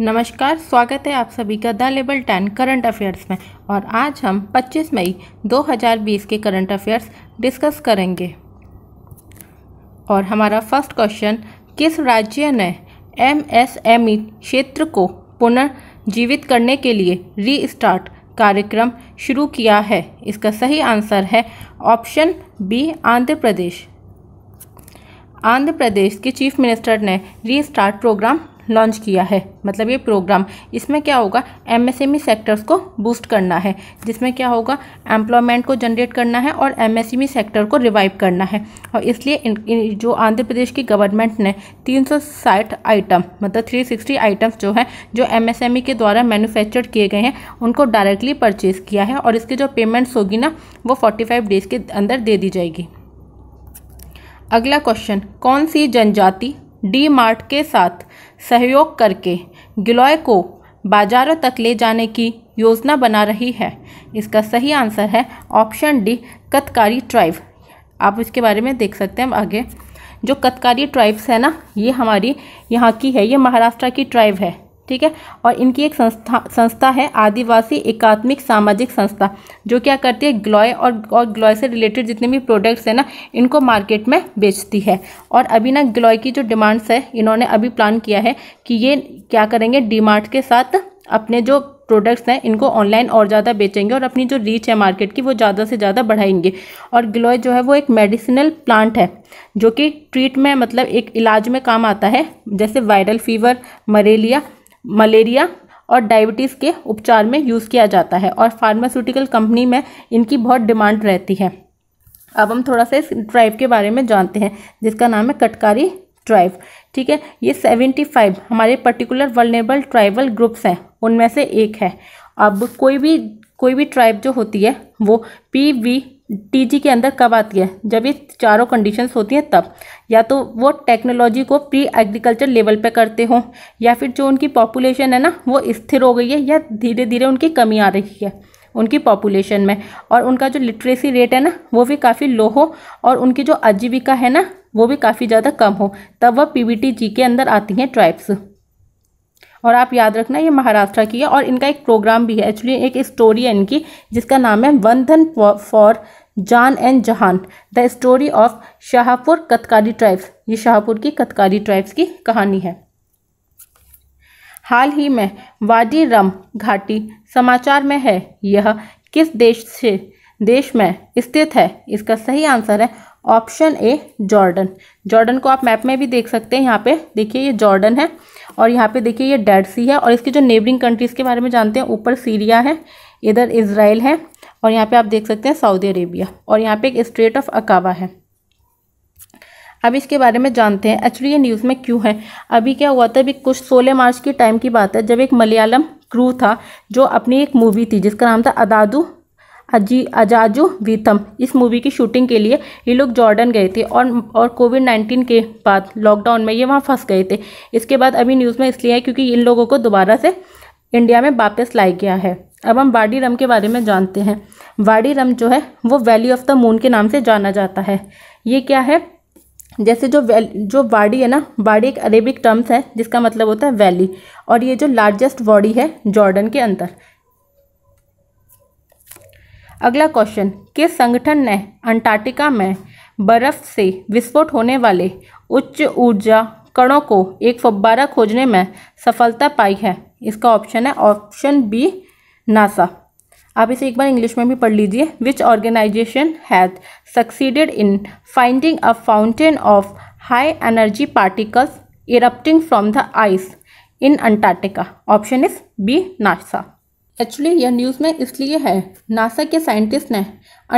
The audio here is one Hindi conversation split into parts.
नमस्कार स्वागत है आप सभी का द लेबल टेन करंट अफेयर्स में और आज हम 25 मई 2020 के करंट अफेयर्स डिस्कस करेंगे और हमारा फर्स्ट क्वेश्चन किस राज्य ने एमएसएमई क्षेत्र को पुनर्जीवित करने के लिए रीस्टार्ट कार्यक्रम शुरू किया है इसका सही आंसर है ऑप्शन बी आंध्र प्रदेश आंध्र प्रदेश के चीफ मिनिस्टर ने रीस्टार्ट प्रोग्राम लॉन्च किया है मतलब ये प्रोग्राम इसमें क्या होगा एमएसएमई सेक्टर्स e को बूस्ट करना है जिसमें क्या होगा एम्प्लॉयमेंट को जनरेट करना है और एमएसएमई सेक्टर e को रिवाइव करना है और इसलिए इन, इन, जो आंध्र प्रदेश की गवर्नमेंट ने 360 आइटम मतलब 360 आइटम्स जो है जो एमएसएमई e के द्वारा मैन्युफैक्चर किए गए हैं उनको डायरेक्टली परचेज़ किया है और इसकी जो पेमेंट्स होगी ना वो फोर्टी डेज़ के अंदर दे दी जाएगी अगला क्वेश्चन कौन सी जनजाति डी मार्ट के साथ सहयोग करके गिलोय को बाजारों तक ले जाने की योजना बना रही है इसका सही आंसर है ऑप्शन डी कतकारी ट्राइब आप इसके बारे में देख सकते हैं आगे जो कतकारी ट्राइब्स है ना ये हमारी यहाँ की है ये महाराष्ट्र की ट्राइब है ठीक है और इनकी एक संस्था संस्था है आदिवासी एकात्मिक सामाजिक संस्था जो क्या करती है ग्लॉय और और ग्लॉय से रिलेटेड जितने भी प्रोडक्ट्स हैं ना इनको मार्केट में बेचती है और अभी ना ग्लॉय की जो डिमांड्स है इन्होंने अभी प्लान किया है कि ये क्या करेंगे डीमार्ट के साथ अपने जो प्रोडक्ट्स हैं इनको ऑनलाइन और ज़्यादा बेचेंगे और अपनी जो रीच है मार्केट की वो ज़्यादा से ज़्यादा बढ़ाएंगे और ग्लोय जो है वो एक मेडिसिनल प्लांट है जो कि ट्रीट में मतलब एक इलाज में काम आता है जैसे वायरल फीवर मलेरिया मलेरिया और डायबिटीज़ के उपचार में यूज़ किया जाता है और फार्मास्यूटिकल कंपनी में इनकी बहुत डिमांड रहती है अब हम थोड़ा सा इस ट्राइब के बारे में जानते हैं जिसका नाम है कटकारी ट्राइब ठीक है ये सेवेंटी फाइव हमारे पर्टिकुलर वर्नेबल ट्राइबल ग्रुप्स हैं उनमें से एक है अब कोई भी कोई भी ट्राइब जो होती है वो पी वी टीजी के अंदर कब आती है जब ये चारों कंडीशंस होती हैं तब या तो वो टेक्नोलॉजी को प्री एग्रीकल्चर लेवल पे करते हों या फिर जो उनकी पॉपुलेशन है ना वो स्थिर हो गई है या धीरे धीरे उनकी कमी आ रही है उनकी पॉपुलेशन में और उनका जो लिटरेसी रेट है ना वो भी काफ़ी लो हो और उनकी जो आजीविका है ना वो भी काफ़ी ज़्यादा कम हो तब वह पी जी के अंदर आती हैं ट्राइब्स और आप याद रखना ये महाराष्ट्र की है और इनका एक प्रोग्राम भी है एक्चुअली एक स्टोरी है इनकी जिसका नाम है वन धन for Jaan and Jahan the story of Shahpur Katkari tribes ये शाहपुर की कत्कारी ट्राइब्स की कहानी है हाल ही में वाडी रम घाटी समाचार में है यह किस देश से देश में स्थित है इसका सही आंसर है ऑप्शन ए जॉर्डन जॉर्डन को आप मैप में भी देख सकते हैं यहाँ पे देखिए ये जॉर्डन है और यहाँ पे देखिए ये डेड सी है और इसकी जो नेबरिंग कंट्रीज़ के बारे में जानते हैं ऊपर सीरिया है इधर इसराइल है और यहाँ पे आप देख सकते हैं सऊदी अरेबिया और यहाँ पे एक स्ट्रेट ऑफ अकाबा है अब इसके बारे में जानते हैं एक्चुअली ये न्यूज़ में क्यों है अभी क्या हुआ था अभी कुछ सोलह मार्च की टाइम की बात है जब एक मलयालम क्रू था जो अपनी एक मूवी थी जिसका नाम था अदादू अजी अजाजो वीतम इस मूवी की शूटिंग के लिए ये लोग जॉर्डन गए थे और और कोविड नाइन्टीन के बाद लॉकडाउन में ये वहाँ फंस गए थे इसके बाद अभी न्यूज़ में इसलिए है क्योंकि इन लोगों को दोबारा से इंडिया में वापस लाया गया है अब हम वाडी रम के बारे में जानते हैं वाडी रम जो है वो वैली ऑफ द मून के नाम से जाना जाता है ये क्या है जैसे जो वैल जो वाडी है ना वाडी एक अरेबिक टर्म्स है जिसका मतलब होता है वैली और ये जो लार्जेस्ट वाडी है जॉर्डन के अंदर अगला क्वेश्चन किस संगठन ने अंटार्कटिका में बर्फ से विस्फोट होने वाले उच्च ऊर्जा कणों को एक फब्बारा खोजने में सफलता पाई है इसका ऑप्शन है ऑप्शन बी नासा आप इसे एक बार इंग्लिश में भी पढ़ लीजिए which organisation has succeeded in finding a fountain of high energy particles erupting from the ice in Antarctica option is B NASA actually यह न्यूज़ में इसलिए है नासा के साइंटिस्ट ने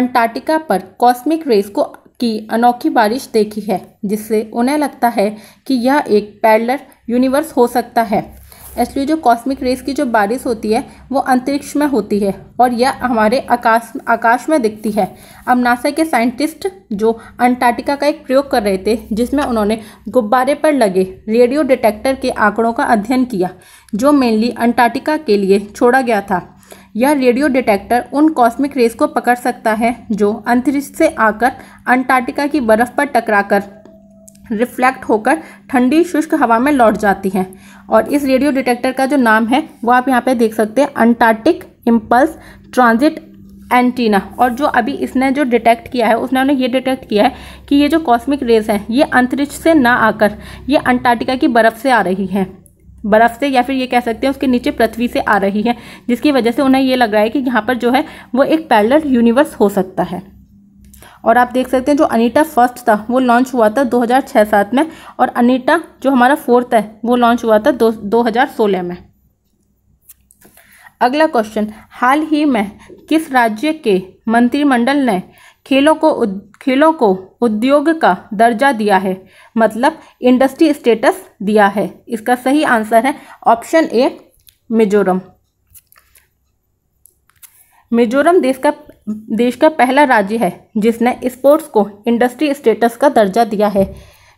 अंटार्कटिका पर कॉस्मिक रेस को की अनोखी बारिश देखी है जिससे उन्हें लगता है कि यह एक पैरलर यूनिवर्स हो सकता है एक्चुअली जो कॉस्मिक रेस की जो बारिश होती है वो अंतरिक्ष में होती है और यह हमारे आकाश आकाश में दिखती है अब नासा के साइंटिस्ट जो अंटार्कटिका का एक प्रयोग कर रहे थे जिसमें उन्होंने गुब्बारे पर लगे रेडियो डिटेक्टर के आंकड़ों का अध्ययन किया जो मेनली अंटार्कटिका के लिए छोड़ा गया था यह रेडियो डिटेक्टर उन कॉस्मिक रेस को पकड़ सकता है जो अंतरिक्ष से आकर अंटार्कटिका की बर्फ़ पर टकराकर रिफ्लेक्ट होकर ठंडी शुष्क हवा में लौट जाती है और इस रेडियो डिटेक्टर का जो नाम है वो आप यहाँ पे देख सकते हैं अंटार्कटिक इम्पल्स ट्रांजिट एंटीना और जो अभी इसने जो डिटेक्ट किया है उसने उन्हें ये डिटेक्ट किया है कि ये जो कॉस्मिक रेस हैं ये अंतरिक्ष से ना आकर ये अंटार्कटिका की बर्फ़ से आ रही हैं बर्फ़ से या फिर ये कह सकते हैं उसके नीचे पृथ्वी से आ रही है जिसकी वजह से उन्हें ये लग रहा है कि यहाँ पर जो है वो एक पैरल यूनिवर्स हो सकता है और आप देख सकते हैं जो अनीटा फर्स्ट था वो लॉन्च हुआ था 2006 सात में और अनीटा जो हमारा फोर्थ है वो लॉन्च हुआ था दो, दो में अगला क्वेश्चन हाल ही में किस राज्य के मंत्रिमंडल ने खेलों को उद, खेलों को उद्योग का दर्जा दिया है मतलब इंडस्ट्री स्टेटस दिया है इसका सही आंसर है ऑप्शन ए मिजोरम मिजोरम देश का देश का पहला राज्य है जिसने स्पोर्ट्स को इंडस्ट्री स्टेटस का दर्जा दिया है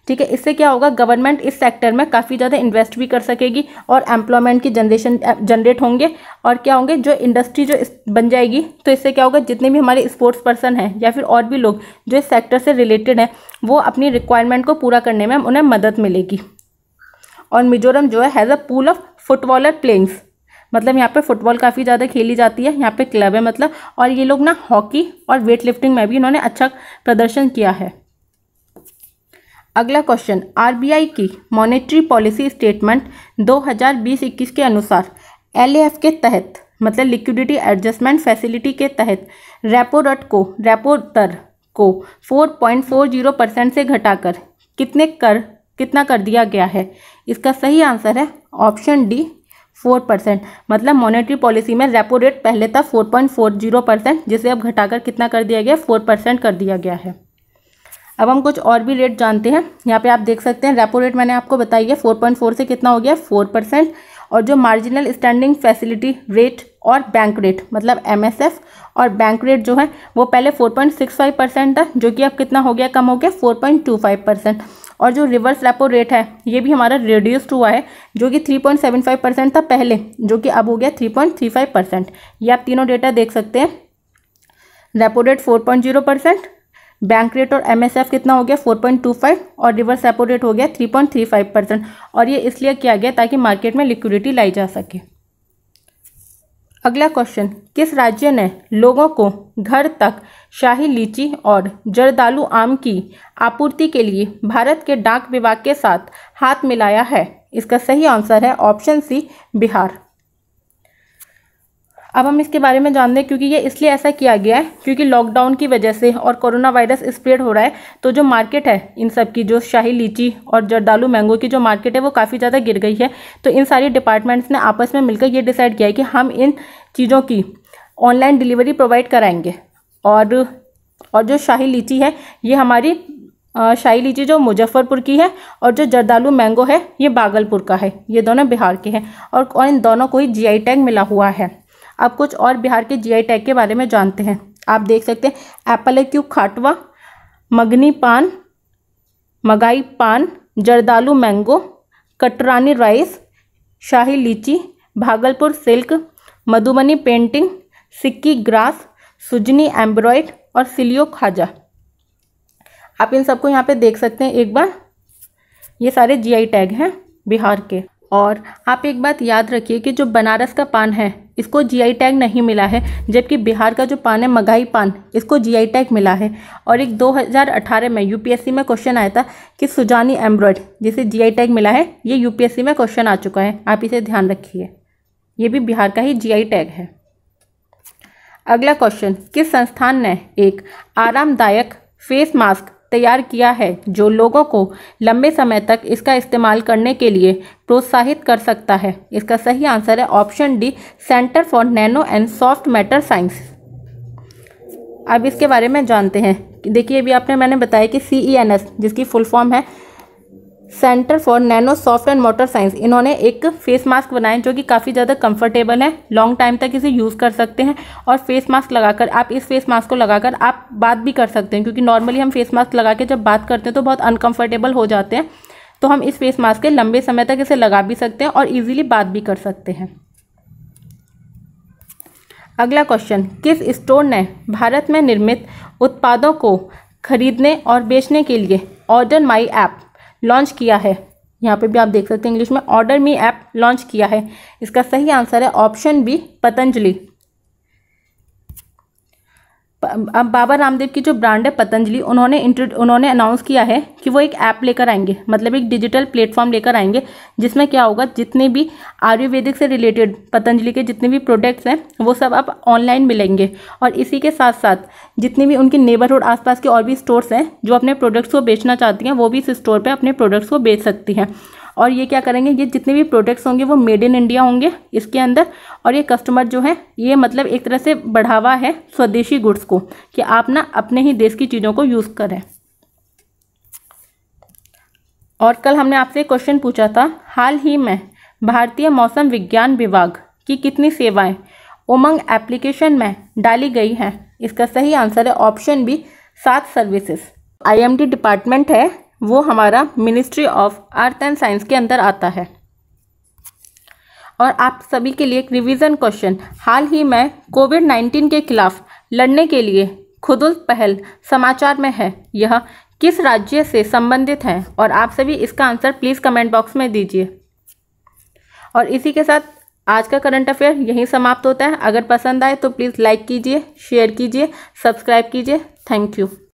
ठीक है इससे क्या होगा गवर्नमेंट इस सेक्टर में काफ़ी ज़्यादा इन्वेस्ट भी कर सकेगी और एम्प्लॉयमेंट की जनरेशन जनरेट होंगे और क्या होंगे जो इंडस्ट्री जो बन जाएगी तो इससे क्या होगा जितने भी हमारे स्पोर्ट्स पर्सन हैं या फिर और भी लोग जो इस सेक्टर से रिलेटेड हैं वो अपनी रिक्वायरमेंट को पूरा करने में उन्हें मदद मिलेगी और मिजोरम जो है has a pool of footballer playings मतलब यहाँ पे फुटबॉल काफ़ी ज़्यादा खेली जाती है यहाँ पे क्लब है मतलब और ये लोग ना हॉकी और वेट लिफ्टिंग में भी इन्होंने अच्छा प्रदर्शन किया है अगला क्वेश्चन आरबीआई की मॉनेटरी पॉलिसी स्टेटमेंट 2020-21 के अनुसार एलएएफ के तहत मतलब लिक्विडिटी एडजस्टमेंट फैसिलिटी के तहत रेपो रेट को रेपो दर को 4.40 परसेंट से घटाकर कितने कर कितना कर दिया गया है इसका सही आंसर है ऑप्शन डी फोर परसेंट मतलब मॉनेटरी पॉलिसी में रेपो रेट पहले था four point four zero percent जिसे अब घटाकर कितना कर दिया गया फोर परसेंट कर दिया गया है अब हम कुछ और भी रेट जानते हैं यहाँ पे आप देख सकते हैं रेपो रेट मैंने आपको बताई है फोर पॉइंट फोर से कितना हो गया फोर परसेंट और जो मार्जिनल स्टैंडिंग फैसिलिटी रेट और बैंक रेट मतलब एफ और बैंक रेट जो है वो पहले फाइव परसेंट था जो कि अब कितना हो गया कम हो गया फाइव परसेंट और जो रिवर्स रेपो रेट है ये भी हमारा रिड्यूस्ड हुआ है जो कि 3.75 परसेंट था पहले जो कि अब हो गया 3.35 परसेंट ये आप तीनों डेटा देख सकते हैं repo rate four point zero percent bank rate और एमएसएफ कितना हो गया फोर पॉइंट टू फाइव और रिवर्स रेपो रेट हो गया three point three five percent और ये इसलिए किया गया ताकि मार्केट में लिक्विडिटी लाई जा सके अगला क्वेश्चन किस राज्य ने लोगों को घर तक शाही लीची और जरदालू आम की आपूर्ति के लिए भारत के डाक विभाग के साथ हाथ मिलाया है इसका सही आंसर है ऑप्शन सी बिहार अब हम इसके बारे में जान हैं क्योंकि ये इसलिए ऐसा किया गया है क्योंकि लॉकडाउन की वजह से और कोरोना वायरस स्प्रेड हो रहा है तो जो मार्केट है इन सब की जो शाही लीची और जर्दालू मैंगो की जो मार्केट है वो काफ़ी ज़्यादा गिर गई है तो इन सारी डिपार्टमेंट्स ने आपस में मिलकर ये डिसाइड किया है कि हम इन चीज़ों की ऑनलाइन डिलीवरी प्रोवाइड कराएंगे और और जो शाही लीची है ये हमारी शाही लीची जो मुजफ्फरपुर की है और जो जर्दालू मैंगो है ये भागलपुर का है ये दोनों बिहार के हैं और इन दोनों को ही जी टैग मिला हुआ है अब कुछ और बिहार के जीआई टैग के बारे में जानते हैं आप देख सकते हैं एप्पल क्यूब खाटवा मगनी पान मगाई पान जरदालू mango कटरानी rice Shahi litchi Bhagalpur silk Madhubani painting Sikki grass Sujini embroidery और सिलियो खाजा आप इन सबको यहाँ पे देख सकते हैं एक बार ये सारे जीआई टैग हैं बिहार के और आप एक बात याद रखिए कि जो बनारस का पान है इसको जीआई टैग नहीं मिला है जबकि बिहार का जो पान है मगाई पान इसको जीआई टैग मिला है और एक 2018 में यूपीएससी में क्वेश्चन आया था कि सुजानी एम्ब्रॉयड जिसे जीआई टैग मिला है ये यूपीएससी में क्वेश्चन आ चुका है आप इसे ध्यान रखिए ये भी बिहार का ही जी टैग है अगला क्वेश्चन किस संस्थान ने एक आरामदायक फेस मास्क तैयार किया है जो लोगों को लंबे समय तक इसका इस्तेमाल करने के लिए प्रोत्साहित कर सकता है इसका सही आंसर है option D centre for nano and soft matter science अब इसके बारे में जानते हैं देखिए अभी आपने मैंने बताया कि सी ई एन एस जिसकी फुल फॉर्म है centre for nano soft and motor science इन्होंने एक फेस मास्क बनाए जो कि काफ़ी ज़्यादा कंफर्टेबल है लॉन्ग टाइम तक इसे यूज़ कर सकते हैं और फेस मास्क लगाकर आप इस फेस मास्क को लगाकर आप बात भी कर सकते हैं क्योंकि नॉर्मली हम फेस मास्क लगा के जब बात करते हैं तो बहुत अनकम्फर्टेबल हो जाते हैं तो हम इस फेस मास्क के लंबे समय तक इसे लगा भी सकते हैं और ईजिली बात भी कर सकते हैं अगला क्वेश्चन किस स्टोर ने भारत में निर्मित उत्पादों को खरीदने और बेचने के लिए ऑर्डर माई ऐप लॉन्च किया है यहाँ पे भी आप देख सकते हैं इंग्लिश में ऑर्डर मी ऐप लॉन्च किया है इसका सही आंसर है ऑप्शन बी पतंजलि अब बाबा रामदेव की जो ब्रांड है पतंजलि उन्होंने उन्होंने अनाउंस किया है कि वो एक ऐप लेकर आएंगे मतलब एक डिजिटल प्लेटफॉर्म लेकर आएंगे जिसमें क्या होगा जितने भी आयुर्वेदिक से रिलेटेड पतंजलि के जितने भी प्रोडक्ट्स हैं वो सब आप ऑनलाइन मिलेंगे और इसी के साथ साथ जितने भी उनके नेबरहुड आसपास के और भी स्टोर्स हैं जो अपने प्रोडक्ट्स को बेचना चाहती हैं वो भी इस स्टोर पर अपने प्रोडक्ट्स को बेच सकती हैं और ये क्या करेंगे ये जितने भी प्रोडक्ट्स होंगे वो मेड इन इंडिया होंगे इसके अंदर और ये कस्टमर जो है ये मतलब एक तरह से बढ़ावा है स्वदेशी गुड्स को कि आप ना अपने ही देश की चीज़ों को यूज़ करें और कल हमने आपसे क्वेश्चन पूछा था हाल ही में भारतीय मौसम विज्ञान विभाग की कितनी सेवाएं उमंग एप्लीकेशन में डाली गई हैं इसका सही आंसर है ऑप्शन बी सात सर्विसेज आईएमडी डिपार्टमेंट है वो हमारा ministry of earth and science के अंदर आता है और आप सभी के लिए एक रिवीजन क्वेश्चन हाल ही में कोविड नाइन्टीन के खिलाफ लड़ने के लिए खुदुल पहल समाचार में है यह किस राज्य से संबंधित है और आप सभी इसका आंसर प्लीज़ कमेंट बॉक्स में दीजिए और इसी के साथ आज का करंट अफेयर यहीं समाप्त होता है अगर पसंद आए तो प्लीज़ लाइक कीजिए शेयर कीजिए सब्सक्राइब कीजिए थैंक यू